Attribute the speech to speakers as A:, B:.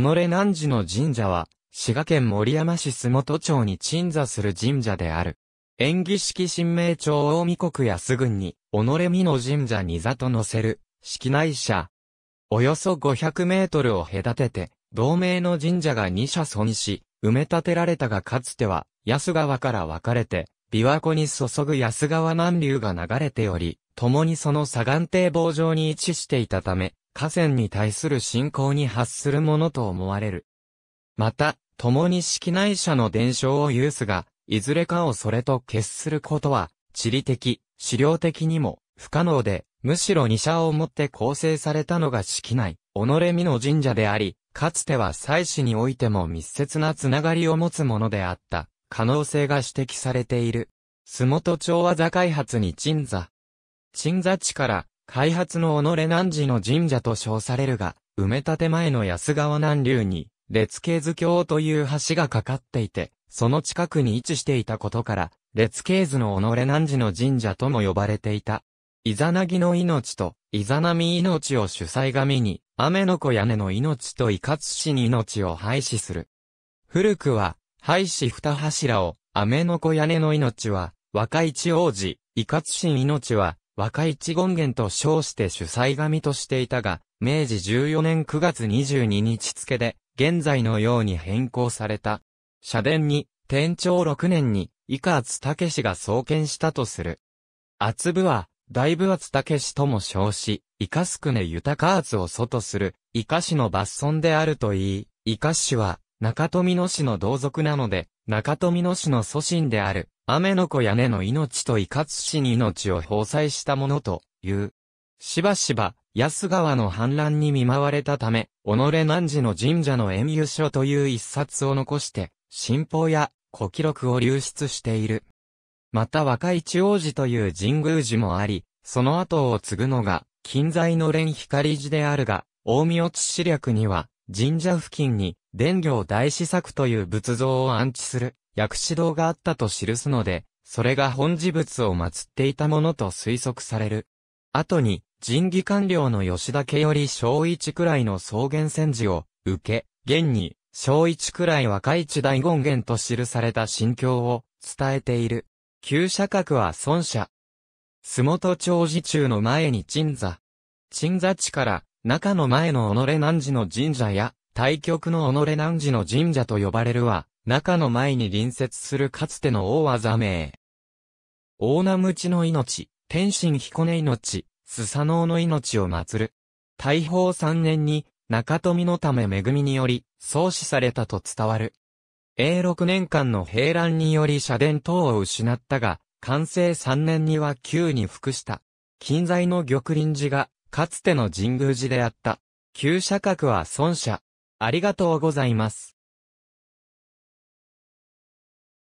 A: 己南寺の神社は、滋賀県森山市洲本町に鎮座する神社である。縁起式神明町大御国安郡に、己美の神社に座と乗せる、式内社。およそ500メートルを隔てて、同盟の神社が2社損し、埋め立てられたがかつては、安川から分かれて、琵琶湖に注ぐ安川南流が流れており、共にその左岸堤防上に位置していたため、河川に対する信仰に発するものと思われる。また、共に式内者の伝承を有すが、いずれかをそれと決することは、地理的、資料的にも不可能で、むしろ二者をもって構成されたのが式内、己美の神社であり、かつては祭祀においても密接なつながりを持つものであった、可能性が指摘されている。洲本町和座開発に鎮座。鎮座地から開発の己南寺の神社と称されるが、埋め立て前の安川南流に、列系図橋という橋がかかっていて、その近くに位置していたことから、列系図の己南寺の神社とも呼ばれていた。イザナギの命と、イザナミ命を主催神に、雨の子屋根の命とイカツシに命を廃止する。古くは、廃止二柱を、雨の子屋根の命は、若市王子、イカツシ命は、若市権現と称して主催神としていたが、明治14年9月22日付で、現在のように変更された。社殿に、天長6年に、伊賀厚武が創建したとする。厚部は、大部厚武とも称し、イカスクネ豊か厚を祖とする、イカ氏の抜村であるといい、イカ氏は、中富野氏の同族なので、中富野氏の祖神である。雨の子屋根の命といかつしに命を包載したものという。しばしば、安川の反乱に見舞われたため、己南寺の神社の演遊書という一冊を残して、新法や古記録を流出している。また若市王子という神宮寺もあり、その後を継ぐのが、近在の蓮光寺であるが、大見落市略には、神社付近に、伝行大師作という仏像を安置する、薬師堂があったと記すので、それが本事物を祀っていたものと推測される。後に、神義官僚の吉田家より小一くらいの草原戦時を受け、現に、小一くらい若一大権現と記された心境を伝えている。旧社格は孫社。洲本長寺中の前に鎮座。鎮座地から、中の前の己南寺の神社や、対極の己南寺の神社と呼ばれるは、中の前に隣接するかつての大技名。大名無知の命、天心彦根命、須佐能の命を祀る。大宝三年に、中富のため恵みにより、創始されたと伝わる。永六年間の平乱により社殿等を失ったが、完成三年には旧に服した。近在の玉林寺が、かつての神宮寺であった。旧社格は孫社、ありがとうございます。